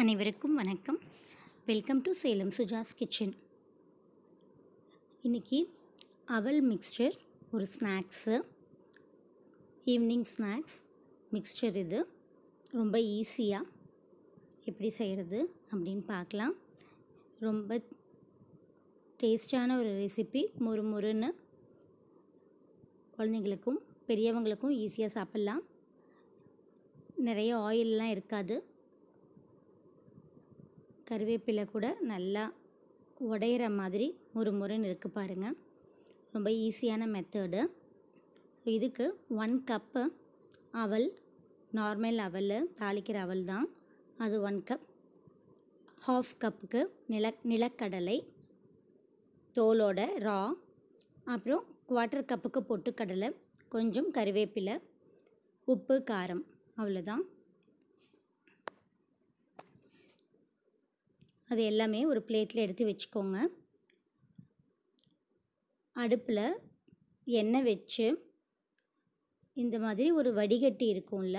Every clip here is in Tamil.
அனைவருக்கும் வணக்கம் welcome to Salem Suja's kitchen இன்றைக்கி அவல் மிக்சர் ஒரு ஸ்நாக்ஸு ஈவினிங் ஸ்நாக்ஸ் மிக்சர் இது ரொம்ப ஈஸியாக எப்படி செய்கிறது அப்படின்னு பார்க்கலாம் ரொம்ப டேஸ்டான ஒரு ரெசிபி முறு முறுன்னு குழந்தைங்களுக்கும் பெரியவங்களுக்கும் ஈஸியாக சாப்பிட்லாம் நிறைய ஆயிலெலாம் இருக்காது கருவேப்பிலை கூட நல்லா உடையிற மாதிரி ஒரு முறைன்னு இருக்குது பாருங்கள் ரொம்ப ஈஸியான மெத்தடு ஸோ இதுக்கு ஒன் கப்பு அவல் நார்மல் அவல் தாளிக்கிற அவல் தான் அது ஒன் கப் ஹாஃப் கப்புக்கு நில நிலக்கடலை தோலோட ரா அப்புறம் குவாட்டர் கப்புக்கு பொட்டுக்கடலை கொஞ்சம் கருவேப்பிலை உப்பு காரம் அவ்வளோதான் அது எல்லாமே ஒரு பிளேட்டில் எடுத்து வச்சுக்கோங்க அடுப்பில் எண்ணெய் வச்சு இந்த மாதிரி ஒரு வடிகட்டி இருக்கும்ல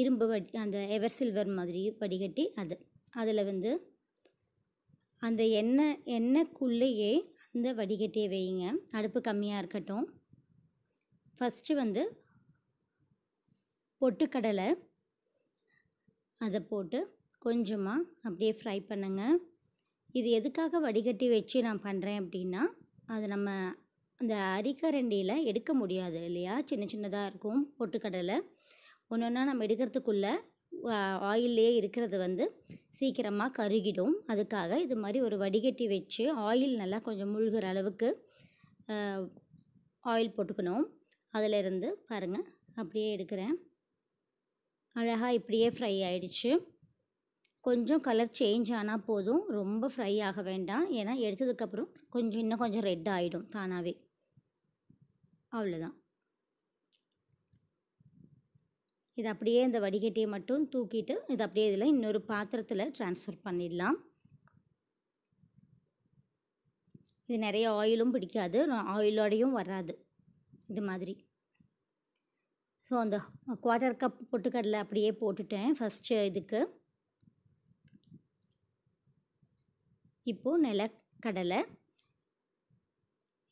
இரும்பு வடி அந்த எவர் சில்வர் மாதிரி வடிகட்டி அது அதில் வந்து அந்த எண்ணெய் எண்ணெய்க்குள்ளேயே அந்த வடிகட்டியை வையுங்க அடுப்பு கம்மியாக இருக்கட்டும் ஃபஸ்ட்டு வந்து பொட்டுக்கடலை அதை போட்டு கொஞ்சமாக அப்படியே ஃப்ரை பண்ணுங்கள் இது எதுக்காக வடிகட்டி வச்சு நான் பண்ணுறேன் அப்படின்னா அது நம்ம அந்த அரிக்கரண்டியில் எடுக்க முடியாது இல்லையா சின்ன சின்னதாக இருக்கும் பொட்டுக்கடலை ஒன்று ஒன்றா நம்ம எடுக்கிறதுக்குள்ளே ஆயிலே இருக்கிறது வந்து சீக்கிரமாக கருகிடும் அதுக்காக இது மாதிரி ஒரு வடிகட்டி வச்சு ஆயில் நல்லா கொஞ்சம் முழுகிற அளவுக்கு ஆயில் போட்டுக்கணும் அதில் இருந்து பாருங்கள் அப்படியே எடுக்கிறேன் அழகாக இப்படியே ஃப்ரை ஆகிடுச்சு கொஞ்சம் கலர் சேஞ்ச் ஆனால் போதும் ரொம்ப ஃப்ரை ஆக வேண்டாம் ஏன்னா எடுத்ததுக்கப்புறம் கொஞ்சம் இன்னும் கொஞ்சம் ரெட் ஆகிடும் தானாகவே அவ்வளோதான் இது அப்படியே இந்த வடிகட்டியை மட்டும் தூக்கிட்டு இது அப்படியே இதில் இன்னொரு பாத்திரத்தில் ட்ரான்ஸ்ஃபர் பண்ணிடலாம் இது நிறைய ஆயிலும் பிடிக்காது ஆயிலோடையும் வராது இது மாதிரி ஸோ அந்த குவார்ட்டர் கப் பொட்டுக்கடலை அப்படியே போட்டுட்டேன் ஃபஸ்ட்டு இதுக்கு இப்போது நிலக்கடலை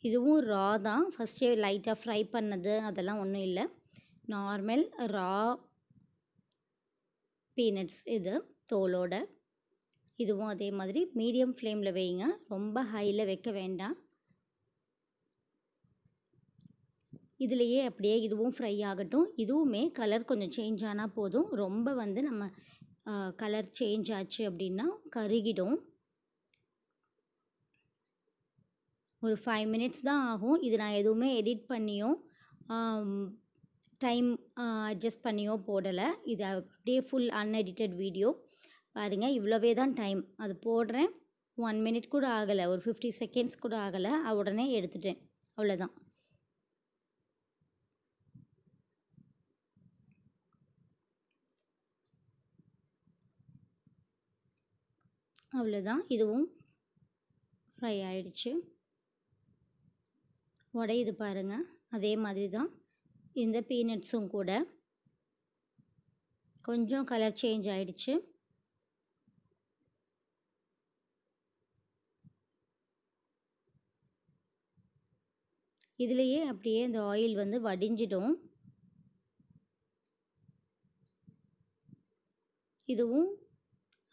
இதுவும் ரா தான் ஃபஸ்ட்டே லைட்டாக ஃப்ரை பண்ணது அதெல்லாம் ஒன்றும் இல்லை நார்மல் ரா பீனட்ஸ் இது தோலோட இதுவும் அதே மாதிரி மீடியம் ஃப்ளேமில் வைங்க ரொம்ப ஹையில் வைக்க வேண்டாம் இதுலேயே அப்படியே இதுவும் ஃப்ரை ஆகட்டும் இதுவுமே கலர் கொஞ்சம் சேஞ்ச் ஆனால் போதும் ரொம்ப வந்து நம்ம கலர் சேஞ்ச் ஆச்சு அப்படின்னா கருகிடும் ஒரு ஃபைவ் மினிட்ஸ் தான் ஆகும் இது நான் எதுவுமே எடிட் பண்ணியும் டைம் அட்ஜஸ்ட் பண்ணியோ போடலை இது அப்படியே ஃபுல் அன்எடிட்டட் வீடியோ பாருங்க இவ்வளோவே தான் டைம் அது போடுறேன் ஒன் மினிட் கூட ஆகலை ஒரு ஃபிஃப்டி செகண்ட்ஸ் கூட ஆகலை உடனே எடுத்துட்டேன் அவ்வளோதான் அவ்வளோதான் இதுவும் ஃப்ரை ஆயிடுச்சு உடையுது பாருங்கள் அதே மாதிரி தான் இந்த பீனட்ஸும் கூட கொஞ்சம் கலர் சேஞ்ச் ஆயிடுச்சு இதுலேயே அப்படியே இந்த ஆயில் வந்து வடிஞ்சிடும் இதுவும்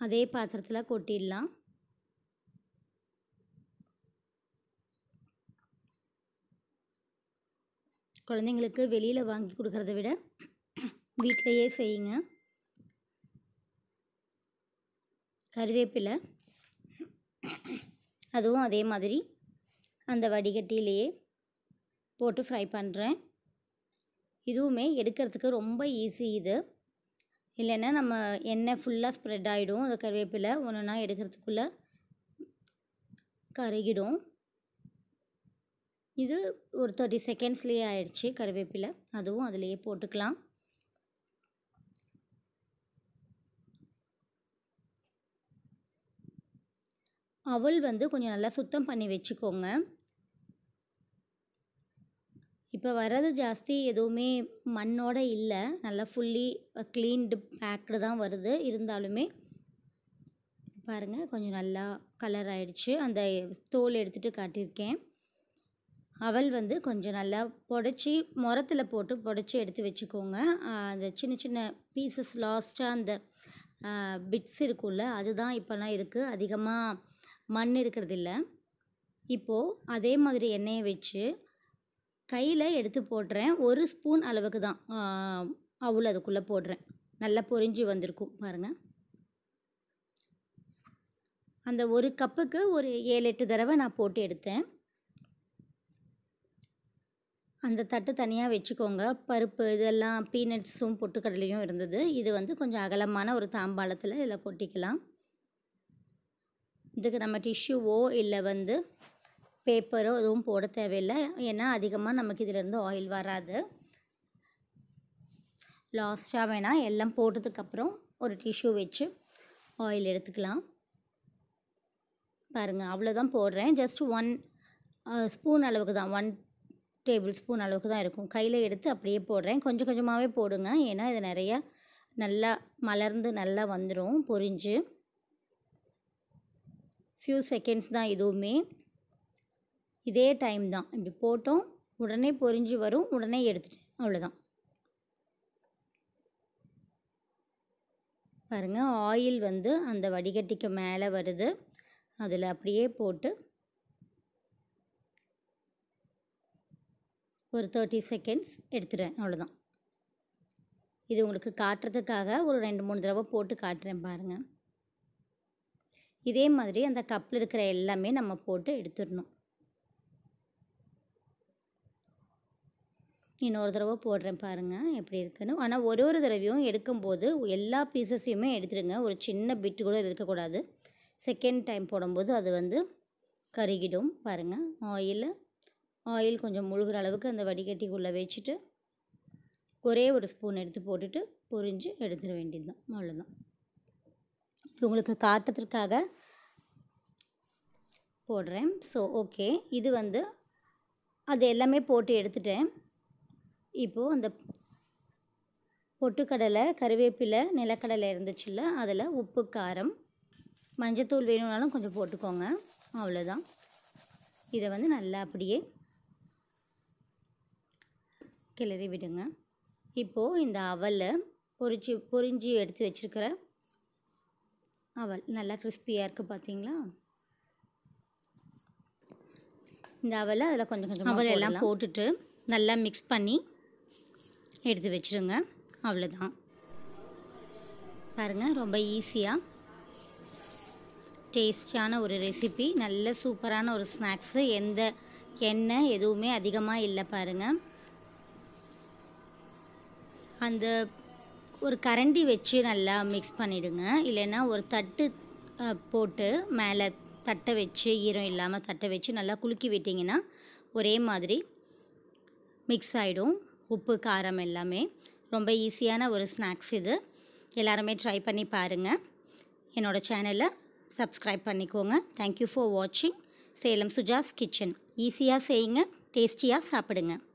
அதே பாத்திரத்தில் கொட்டிடலாம் குழந்தைங்களுக்கு வெளியில் வாங்கி கொடுக்கறத விட வீட்டிலையே செய்யுங்க கருவேப்பிலை அதுவும் அதே மாதிரி அந்த வடிகட்டியிலேயே போட்டு ஃப்ரை பண்ணுறேன் இதுவுமே எடுக்கிறதுக்கு ரொம்ப ஈஸி இது இல்லைன்னா நம்ம எண்ணெய் ஃபுல்லாக ஸ்ப்ரெட் ஆகிடும் அந்த கருவேப்பிலை ஒன்று ஒன்றா எடுக்கிறதுக்குள்ளே கருகிடும் இது ஒரு தேர்ட்டி செகண்ட்ஸ்லேயே ஆயிடுச்சு கருவேப்பிலை அதுவும் அதிலேயே போட்டுக்கலாம் அவள் வந்து கொஞ்சம் நல்லா சுத்தம் பண்ணி வச்சுக்கோங்க இப்போ வர்றது ஜாஸ்தி எதுவுமே மண்ணோட இல்லை நல்லா ஃபுல்லி க்ளீன்டு பேக்டு தான் வருது இருந்தாலுமே பாருங்கள் கொஞ்சம் நல்லா கலர் ஆகிடுச்சு அந்த தோல் எடுத்துகிட்டு காட்டியிருக்கேன் அவள் வந்து கொஞ்சம் நல்லா புடச்சி முரத்தில் போட்டு புடச்சி எடுத்து வச்சுக்கோங்க அந்த சின்ன சின்ன பீசஸ் லாஸ்ட்டாக அந்த பிட்ஸ் இருக்கும்ல அதுதான் இப்போல்லாம் இருக்குது அதிகமாக மண் இருக்கிறது இல்லை இப்போது அதே மாதிரி எண்ணெயை வச்சு கையில் எடுத்து போடுறேன் ஒரு ஸ்பூன் அளவுக்கு தான் அவ்வளோ அதுக்குள்ளே போடுறேன் நல்லா பொறிஞ்சி வந்திருக்கும் பாருங்கள் அந்த ஒரு கப்புக்கு ஒரு ஏழு எட்டு தடவை நான் போட்டு எடுத்தேன் அந்த தட்டு தனியாக வச்சுக்கோங்க பருப்பு இதெல்லாம் பீனட்ஸும் பொட்டுக்கடலையும் இருந்தது இது வந்து கொஞ்சம் அகலமான ஒரு தாம்பாளத்தில் இதில் கொட்டிக்கலாம் இதுக்கு நம்ம டிஷ்யூவோ இல்லை வந்து பேப்பரோ எதுவும் போட தேவையில்லை ஏன்னா அதிகமாக நமக்கு இதிலேருந்து ஆயில் வராது லாஸ்ட்டாக வேணால் எல்லாம் போட்டதுக்கப்புறம் ஒரு டிஷ்யூ வச்சு ஆயில் எடுத்துக்கலாம் பாருங்கள் அவ்வளோதான் போடுறேன் ஜஸ்ட் ஒன் ஸ்பூன் அளவுக்கு தான் ஒன் டேபிள் ஸ்பூன் அளவுக்கு தான் இருக்கும் கையில் எடுத்து அப்படியே போடுறேன் கொஞ்சம் கொஞ்சமாகவே போடுங்க ஏன்னா இது நிறையா நல்லா மலர்ந்து நல்லா வந்துடும் பொரிஞ்சு ஃப்யூ செகண்ட்ஸ் தான் இதுவுமே இதே டைம் தான் இப்படி போட்டோம் உடனே பொரிஞ்சு வரும் உடனே எடுத்துட்டு அவ்வளோதான் பாருங்கள் ஆயில் வந்து அந்த வடிகட்டிக்கு மேலே வருது அதில் அப்படியே போட்டு ஒரு தேர்ட்டி செகண்ட்ஸ் எடுத்துடுறேன் அவ்வளோதான் இது உங்களுக்கு காட்டுறதுக்காக ஒரு ரெண்டு மூணு தடவை போட்டு காட்டுறேன் பாருங்கள் இதே மாதிரி அந்த கப்பில் இருக்கிற எல்லாமே நம்ம போட்டு எடுத்துடணும் இன்னொரு தடவை போடுறேன் பாருங்கள் எப்படி இருக்குன்னு ஆனால் ஒரு ஒரு தடவையும் எடுக்கும்போது எல்லா பீசஸையுமே எடுத்துடுங்க ஒரு சின்ன பிட்டு கூட இருக்கக்கூடாது செகண்ட் டைம் போடும்போது அது வந்து கருகிடும் பாருங்கள் ஆயில் ஆயில் கொஞ்சம் முழுகிற அளவுக்கு அந்த வடிகட்டிக்குள்ளே வச்சுட்டு ஒரே ஒரு ஸ்பூன் எடுத்து போட்டுட்டு பொரிஞ்சு எடுத்துட வேண்டியது தான் அவ்வளோதான் ஸோ உங்களுக்கு காட்டத்திற்காக போடுறேன் ஸோ ஓகே இது வந்து அது எல்லாமே போட்டு எடுத்துட்டேன் இப்போது அந்த பொட்டுக்கடலை கருவேப்பிலை நிலக்கடலை இருந்துச்சுல்ல அதில் உப்பு காரம் மஞ்சத்தூள் வேணும்னாலும் கொஞ்சம் போட்டுக்கோங்க அவ்வளோதான் இதை வந்து நல்லா அப்படியே கிளறி விடுங்க இப்போது இந்த அவலை பொறிச்சு பொறிஞ்சி எடுத்து வச்சுருக்கிற அவல் நல்லா கிறிஸ்பியாக இருக்குது பார்த்தீங்களா இந்த அவலை அதில் கொஞ்சம் கொஞ்சம் அவல் எல்லாம் போட்டுட்டு நல்லா மிக்ஸ் பண்ணி எடுத்து வச்சுருங்க அவ்வளோதான் பாருங்கள் ரொம்ப ஈஸியாக டேஸ்டியான ஒரு ரெசிபி நல்ல சூப்பரான ஒரு ஸ்நாக்ஸு எந்த எண்ணெய் எதுவுமே அதிகமாக இல்லை பாருங்கள் அந்த ஒரு கரண்டி வச்சு நல்லா மிக்ஸ் பண்ணிவிடுங்க இல்லைன்னா ஒரு தட்டு போட்டு மேலே தட்டை வச்சு ஈரம் இல்லாமல் தட்டை வச்சு நல்லா குலுக்கி விட்டிங்கன்னா ஒரே மாதிரி மிக்ஸ் ஆகிடும் உப்பு காரம் எல்லாமே ரொம்ப ஈஸியான ஒரு ஸ்நாக்ஸ் இது எல்லாருமே ட்ரை பண்ணி பாருங்கள் என்னோடய சேனலை சப்ஸ்கிரைப் பண்ணிக்கோங்க தேங்க்யூ ஃபார் வாட்சிங் சேலம் சுஜாஸ் கிச்சன் ஈஸியாக செய்யுங்க டேஸ்டியாக சாப்பிடுங்க